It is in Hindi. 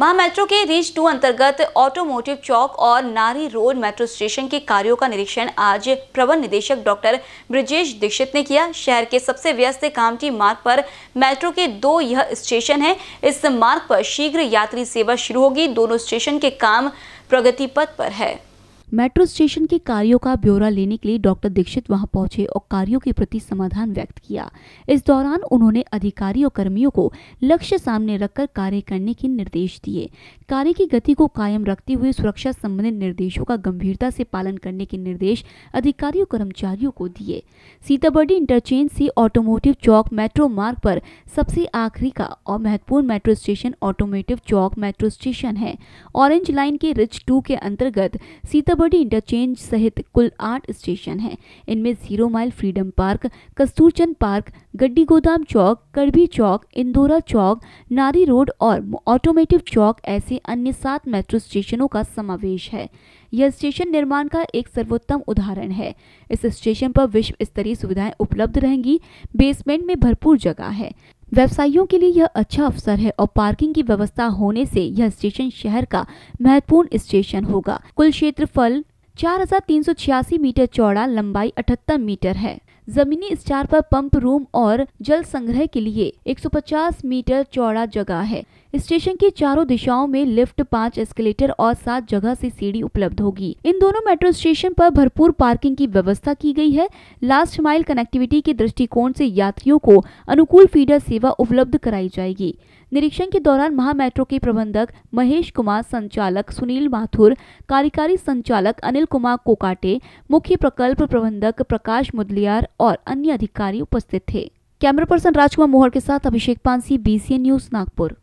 महा मेट्रो के रीच टू अंतर्गत ऑटोमोटिव चौक और नारी रोड मेट्रो स्टेशन के कार्यों का निरीक्षण आज प्रबंध निदेशक डॉक्टर ब्रजेश दीक्षित ने किया शहर के सबसे व्यस्त कामटी मार्ग पर मेट्रो के दो यह स्टेशन है इस मार्ग पर शीघ्र यात्री सेवा शुरू होगी दोनों स्टेशन के काम प्रगति पथ पर है मेट्रो स्टेशन के कार्यों का ब्यौरा लेने के लिए डॉक्टर दीक्षित वहां पहुंचे और कार्यों के प्रति समाधान व्यक्त किया इस दौरान उन्होंने अधिकारी और कर्मियों को लक्ष्य सामने रखकर कार्य करने के निर्देश दिए कार्य की गति को कायम रखते हुए सुरक्षा संबंधित निर्देशों का गंभीरता से पालन करने के निर्देश अधिकारियों कर्मचारियों को दिए सीताबर्डी इंटरचेंज से ऑटोमोटिव चौक मेट्रो मार्ग पर सबसे आखिरी का और महत्वपूर्ण metro station automotive Chowk metro station है ऑरेंज लाइन के रिच टू के अंतर्गत सीता बॉडी इंटरचेंज सहित कुल आठ स्टेशन हैं इनमें zero mile freedom park Kasturchand park Gaddi Godam चौक करबी चौक इंदौरा चौक नारी रोड और ऑटोमेटिव चौक ऐसे अन्य सात मेट्रो स्टेशनों का समावेश है यह स्टेशन निर्माण का एक सर्वोत्तम उदाहरण है इस स्टेशन पर विश्व स्तरीय सुविधाएं उपलब्ध रहेंगी बेसमेंट में भरपूर जगह है व्यवसायियों के लिए यह अच्छा अवसर है और पार्किंग की व्यवस्था होने से यह स्टेशन शहर का महत्वपूर्ण स्टेशन होगा कुल क्षेत्रफल 4,386 मीटर चौड़ा लंबाई 78 मीटर है जमीनी स्टार पर पंप रूम और जल संग्रह के लिए 150 मीटर चौड़ा जगह है स्टेशन की चारों दिशाओं में लिफ्ट पांच एस्केलेटर और सात जगह से सीढ़ी उपलब्ध होगी इन दोनों मेट्रो स्टेशन पर भरपूर पार्किंग की व्यवस्था की गई है लास्ट माइल कनेक्टिविटी के दृष्टिकोण से यात्रियों को अनुकूल फीडर सेवा उपलब्ध कराई जाएगी निरीक्षण के दौरान महा मेट्रो के प्रबंधक महेश कुमार संचालक सुनील माथुर कार्यकारी संचालक अनिल कुमार कोकाटे मुख्य प्रकल्प प्रबंधक प्रकाश मुदलियार और अन्य अधिकारी उपस्थित थे कैमरा पर्सन राजकुमार मोहर के साथ अभिषेक पांसी बीसीएन न्यूज नागपुर